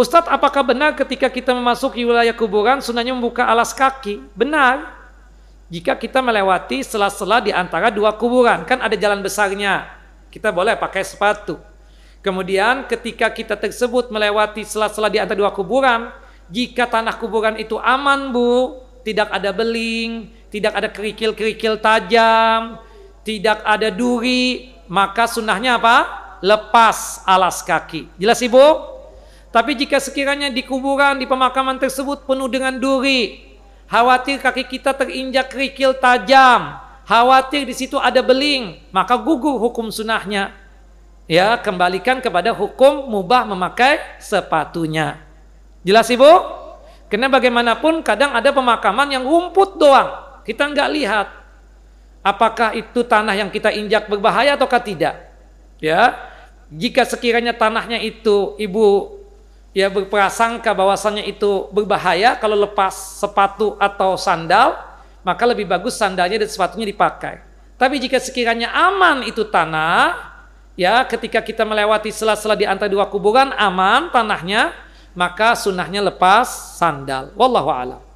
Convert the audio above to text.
Ustadz apakah benar ketika kita memasuki wilayah kuburan sunnahnya membuka alas kaki? Benar. Jika kita melewati sela-sela di antara dua kuburan, kan ada jalan besarnya. Kita boleh pakai sepatu. Kemudian ketika kita tersebut melewati sela-sela di antara dua kuburan, jika tanah kuburan itu aman bu, tidak ada beling, tidak ada kerikil-kerikil tajam, tidak ada duri, maka sunnahnya apa? Lepas alas kaki. Jelas ibu? Tapi jika sekiranya di kuburan, di pemakaman tersebut penuh dengan duri, khawatir kaki kita terinjak kerikil tajam, khawatir di situ ada beling, maka gugur hukum sunahnya. Ya, kembalikan kepada hukum mubah memakai sepatunya. Jelas ibu? Karena bagaimanapun kadang ada pemakaman yang rumput doang, kita nggak lihat. Apakah itu tanah yang kita injak berbahaya ataukah tidak? Ya, jika sekiranya tanahnya itu ibu ya berprasangka bahwasanya itu berbahaya kalau lepas sepatu atau sandal, maka lebih bagus sandalnya dan sepatunya dipakai. Tapi jika sekiranya aman itu tanah, ya ketika kita melewati sela-sela di antara dua kuburan aman tanahnya, maka sunnahnya lepas sandal. Wallahu a'lam.